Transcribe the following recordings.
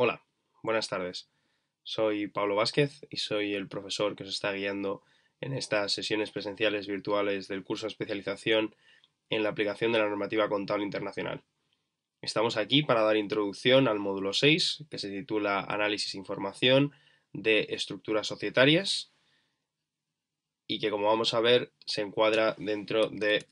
Hola, buenas tardes. Soy Pablo Vázquez y soy el profesor que os está guiando en estas sesiones presenciales virtuales del curso de especialización en la aplicación de la normativa contable internacional. Estamos aquí para dar introducción al módulo 6, que se titula Análisis e Información de Estructuras Societarias y que, como vamos a ver, se encuadra dentro de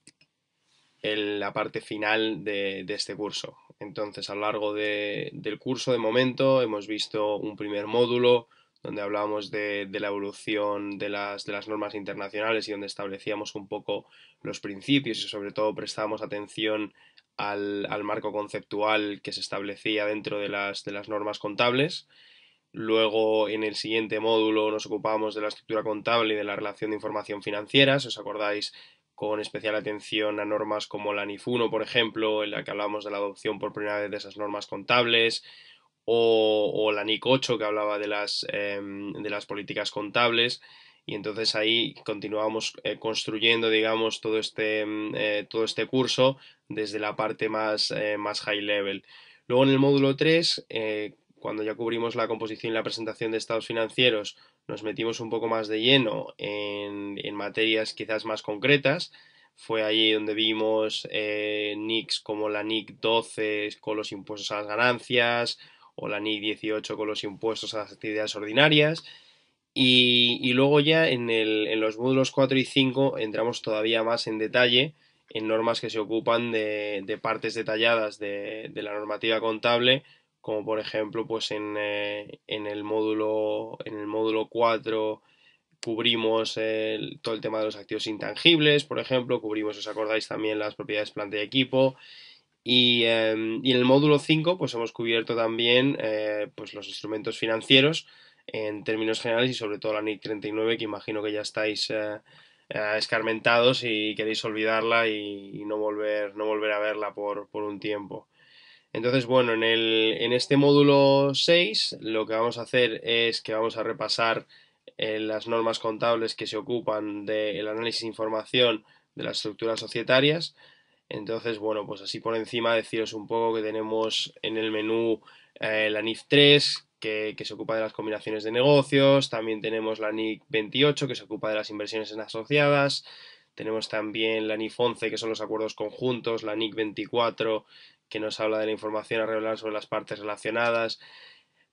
la parte final de este curso, entonces, a lo largo del curso, de momento, hemos visto un primer módulo donde hablábamos de, la evolución de las, normas internacionales y donde establecíamos un poco los principios y sobre todo prestábamos atención al, marco conceptual que se establecía dentro de las, de las normas contables. Luego, en el siguiente módulo, nos ocupábamos de la estructura contable y de la relación de información financiera. Si os acordáis, con especial atención a normas como la NIF 1, por ejemplo, en la que hablábamos de la adopción por primera vez de esas normas contables, o, la NIC 8, que hablaba de las, em, de las políticas contables. Y entonces ahí continuamos eh, construyendo, digamos, todo este, em, eh, todo este curso desde la parte más, eh, más high level. Luego en el módulo 3, cuando ya cubrimos la composición y la presentación de estados financieros, nos metimos un poco más de lleno en, materias quizás más concretas. Fue allí donde vimos eh, NICs como la NIC 12 con los impuestos a las ganancias o la NIC 18 con los impuestos a las actividades ordinarias. Y, luego ya en, los módulos 4 y 5 entramos todavía más en detalle en normas que se ocupan de, partes detalladas de la normativa contable como por ejemplo pues eh, en, el módulo en el módulo 4 cubrimos todo el tema de los activos intangibles por ejemplo cubrimos os acordáis también las propiedades planta y equipo y, em, en el módulo 5 pues hemos cubierto también eh, pues, los instrumentos financieros en términos generales y sobre todo la NIC 39 que imagino que ya estáis eh, escarmentados y queréis olvidarla y, no volver no volver a verla por un tiempo entonces, bueno, en, en este módulo 6 lo que vamos a hacer es que vamos a repasar eh, las normas contables que se ocupan del análisis de información de las estructuras societarias. Entonces, bueno, pues así por encima deciros un poco que tenemos en el menú eh, la NIF 3, que, se ocupa de las combinaciones de negocios, también tenemos la NIF 28, que se ocupa de las inversiones en asociadas, tenemos también la NIF 11, que son los acuerdos conjuntos, la NIF 24, que nos habla de la información a revelar sobre las partes relacionadas,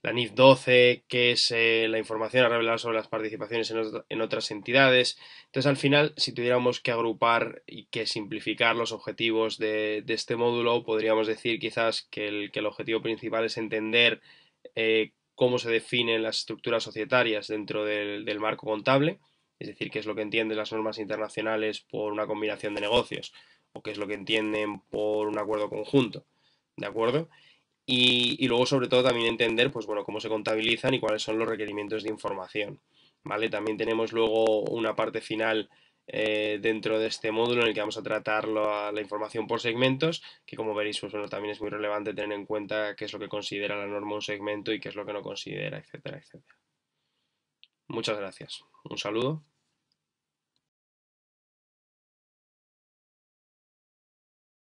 la NIF 12, que es eh, la información a revelar sobre las participaciones en, otras entidades. Entonces, al final, si tuviéramos que agrupar y que simplificar los objetivos de, este módulo, podríamos decir quizás que el, objetivo principal es entender eh, cómo se definen las estructuras societarias dentro del, del marco contable, es decir, qué es lo que entienden las normas internacionales por una combinación de negocios o qué es lo que entienden por un acuerdo conjunto, ¿de acuerdo? Y, luego, sobre todo, también entender, pues bueno, cómo se contabilizan y cuáles son los requerimientos de información, ¿vale? También tenemos luego una parte final eh, dentro de este módulo en el que vamos a tratar la, la información por segmentos, que como veréis, pues, también es muy relevante tener en cuenta qué es lo que considera la norma un segmento y qué es lo que no considera, etcétera, etcétera. Muchas gracias. Un saludo.